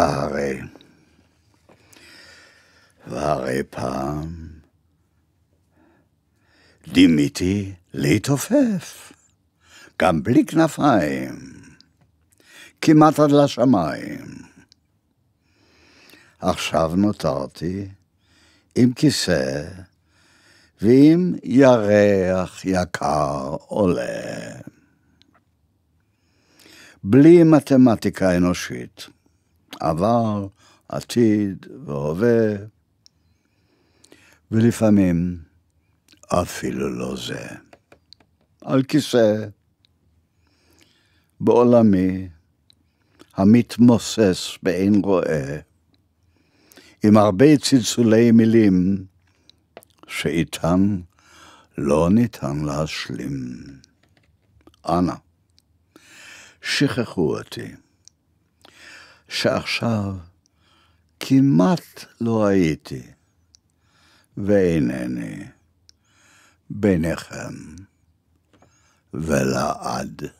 והרי, והרי פעם דימיתי להתעופף, גם בלי כנפיים, כמעט עד לשמיים. עכשיו נותרתי עם כיסא ועם ירח יקר עולה. בלי מתמטיקה אנושית. עבר, עתיד והווה, ולפעמים אפילו לא זה. על כיסא, בעולמי, המתמוסס באין רואה, עם הרבה צלצולי מילים שאיתם לא ניתן להשלים. אנא, שכחו אותי. שעכשיו כמעט לא הייתי, ואינני ביניכם ולעד.